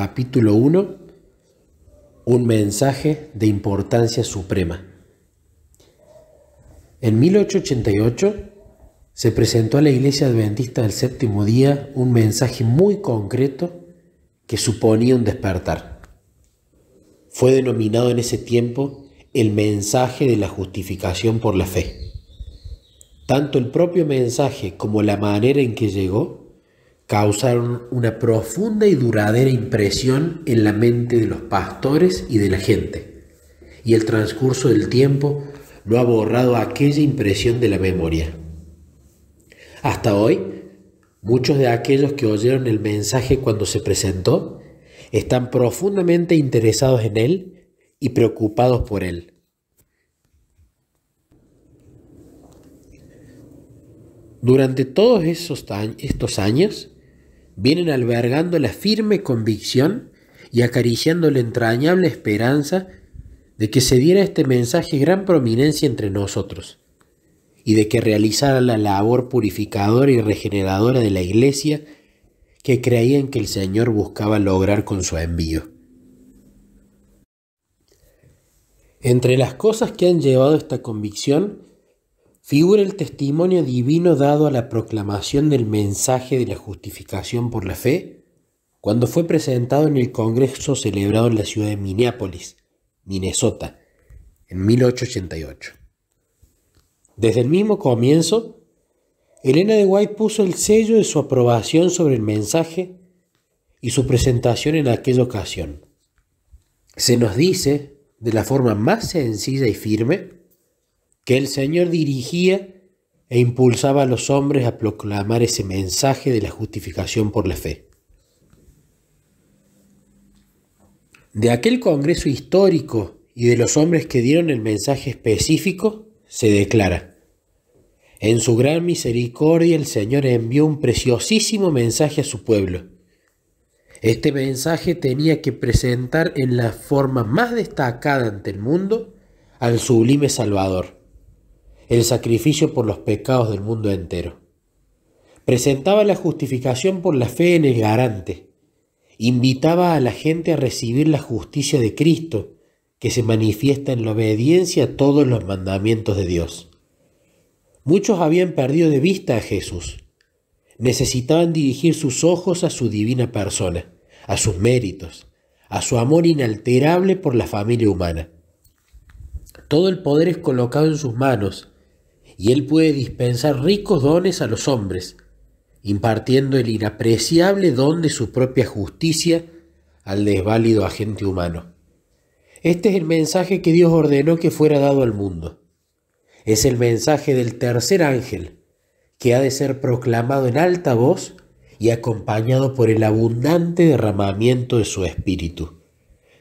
capítulo 1, un mensaje de importancia suprema. En 1888 se presentó a la Iglesia Adventista del Séptimo Día un mensaje muy concreto que suponía un despertar. Fue denominado en ese tiempo el mensaje de la justificación por la fe. Tanto el propio mensaje como la manera en que llegó causaron una profunda y duradera impresión en la mente de los pastores y de la gente, y el transcurso del tiempo lo ha borrado aquella impresión de la memoria. Hasta hoy, muchos de aquellos que oyeron el mensaje cuando se presentó están profundamente interesados en él y preocupados por él. Durante todos estos años, vienen albergando la firme convicción y acariciando la entrañable esperanza de que se diera este mensaje gran prominencia entre nosotros y de que realizara la labor purificadora y regeneradora de la Iglesia que creían que el Señor buscaba lograr con su envío. Entre las cosas que han llevado esta convicción figura el testimonio divino dado a la proclamación del mensaje de la justificación por la fe cuando fue presentado en el Congreso celebrado en la ciudad de Minneapolis, Minnesota, en 1888. Desde el mismo comienzo, Elena de White puso el sello de su aprobación sobre el mensaje y su presentación en aquella ocasión. Se nos dice, de la forma más sencilla y firme, que el Señor dirigía e impulsaba a los hombres a proclamar ese mensaje de la justificación por la fe. De aquel Congreso histórico y de los hombres que dieron el mensaje específico, se declara, en su gran misericordia el Señor envió un preciosísimo mensaje a su pueblo. Este mensaje tenía que presentar en la forma más destacada ante el mundo al sublime Salvador el sacrificio por los pecados del mundo entero. Presentaba la justificación por la fe en el garante. Invitaba a la gente a recibir la justicia de Cristo, que se manifiesta en la obediencia a todos los mandamientos de Dios. Muchos habían perdido de vista a Jesús. Necesitaban dirigir sus ojos a su divina persona, a sus méritos, a su amor inalterable por la familia humana. Todo el poder es colocado en sus manos y Él puede dispensar ricos dones a los hombres, impartiendo el inapreciable don de su propia justicia al desválido agente humano. Este es el mensaje que Dios ordenó que fuera dado al mundo. Es el mensaje del tercer ángel, que ha de ser proclamado en alta voz y acompañado por el abundante derramamiento de su espíritu.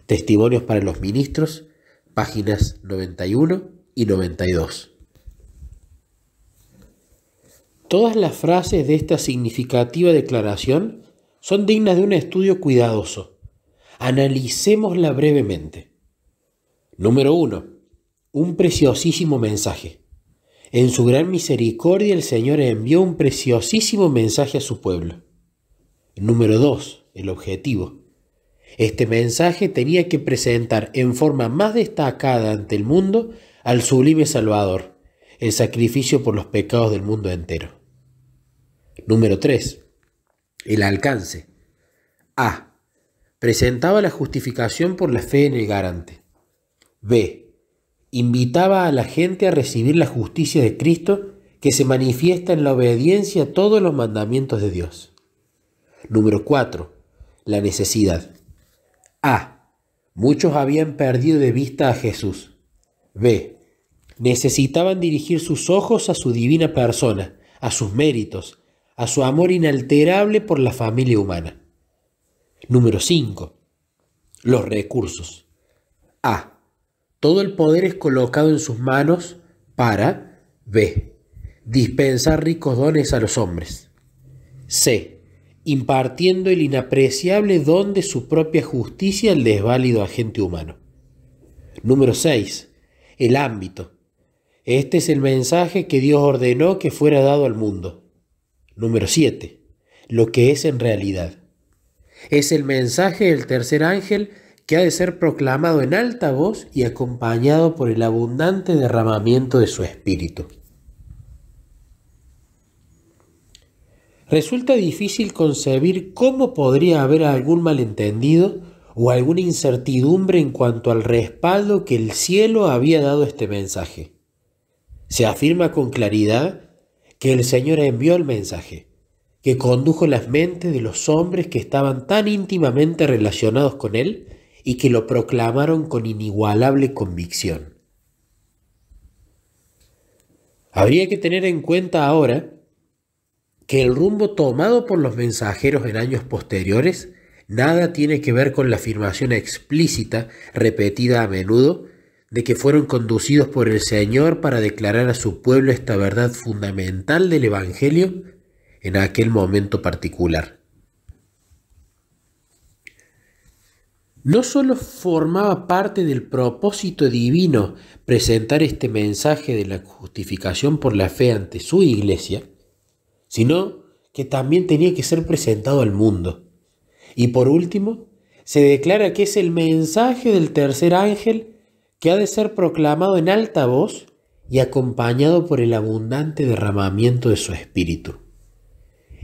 Testimonios para los ministros, páginas 91 y 92. Todas las frases de esta significativa declaración son dignas de un estudio cuidadoso. Analicémosla brevemente. Número 1. Un preciosísimo mensaje. En su gran misericordia el Señor envió un preciosísimo mensaje a su pueblo. Número 2. El objetivo. Este mensaje tenía que presentar en forma más destacada ante el mundo al sublime Salvador, el sacrificio por los pecados del mundo entero. Número 3. El alcance. A. Presentaba la justificación por la fe en el garante. B. Invitaba a la gente a recibir la justicia de Cristo que se manifiesta en la obediencia a todos los mandamientos de Dios. Número 4. La necesidad. A. Muchos habían perdido de vista a Jesús. B. Necesitaban dirigir sus ojos a su divina persona, a sus méritos, a su amor inalterable por la familia humana. Número 5. Los recursos. A. Todo el poder es colocado en sus manos para B. Dispensar ricos dones a los hombres. C. Impartiendo el inapreciable don de su propia justicia al desválido agente humano. Número 6. El ámbito. Este es el mensaje que Dios ordenó que fuera dado al mundo. Número 7. Lo que es en realidad. Es el mensaje del tercer ángel que ha de ser proclamado en alta voz y acompañado por el abundante derramamiento de su espíritu. Resulta difícil concebir cómo podría haber algún malentendido o alguna incertidumbre en cuanto al respaldo que el cielo había dado a este mensaje. Se afirma con claridad que el Señor envió el mensaje, que condujo las mentes de los hombres que estaban tan íntimamente relacionados con Él y que lo proclamaron con inigualable convicción. Habría que tener en cuenta ahora que el rumbo tomado por los mensajeros en años posteriores nada tiene que ver con la afirmación explícita, repetida a menudo, de que fueron conducidos por el Señor para declarar a su pueblo esta verdad fundamental del Evangelio en aquel momento particular. No solo formaba parte del propósito divino presentar este mensaje de la justificación por la fe ante su iglesia, sino que también tenía que ser presentado al mundo. Y por último, se declara que es el mensaje del tercer ángel que ha de ser proclamado en alta voz y acompañado por el abundante derramamiento de su espíritu.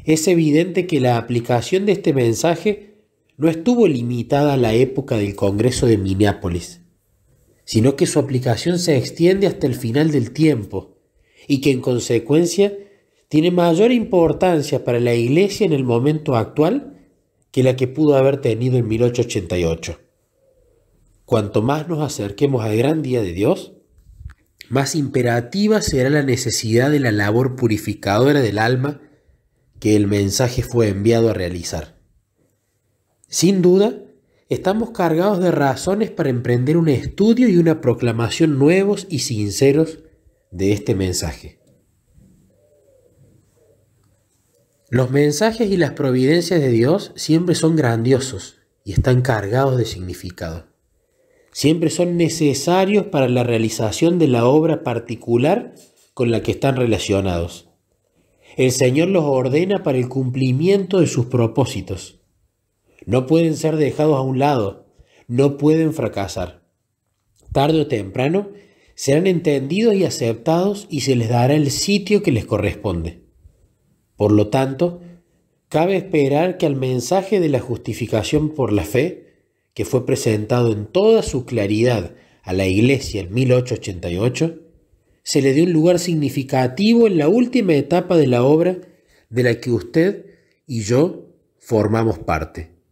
Es evidente que la aplicación de este mensaje no estuvo limitada a la época del Congreso de Minneapolis, sino que su aplicación se extiende hasta el final del tiempo y que en consecuencia tiene mayor importancia para la Iglesia en el momento actual que la que pudo haber tenido en 1888. Cuanto más nos acerquemos al gran día de Dios, más imperativa será la necesidad de la labor purificadora del alma que el mensaje fue enviado a realizar. Sin duda, estamos cargados de razones para emprender un estudio y una proclamación nuevos y sinceros de este mensaje. Los mensajes y las providencias de Dios siempre son grandiosos y están cargados de significado siempre son necesarios para la realización de la obra particular con la que están relacionados. El Señor los ordena para el cumplimiento de sus propósitos. No pueden ser dejados a un lado, no pueden fracasar. Tarde o temprano serán entendidos y aceptados y se les dará el sitio que les corresponde. Por lo tanto, cabe esperar que al mensaje de la justificación por la fe que fue presentado en toda su claridad a la Iglesia en 1888, se le dio un lugar significativo en la última etapa de la obra de la que usted y yo formamos parte.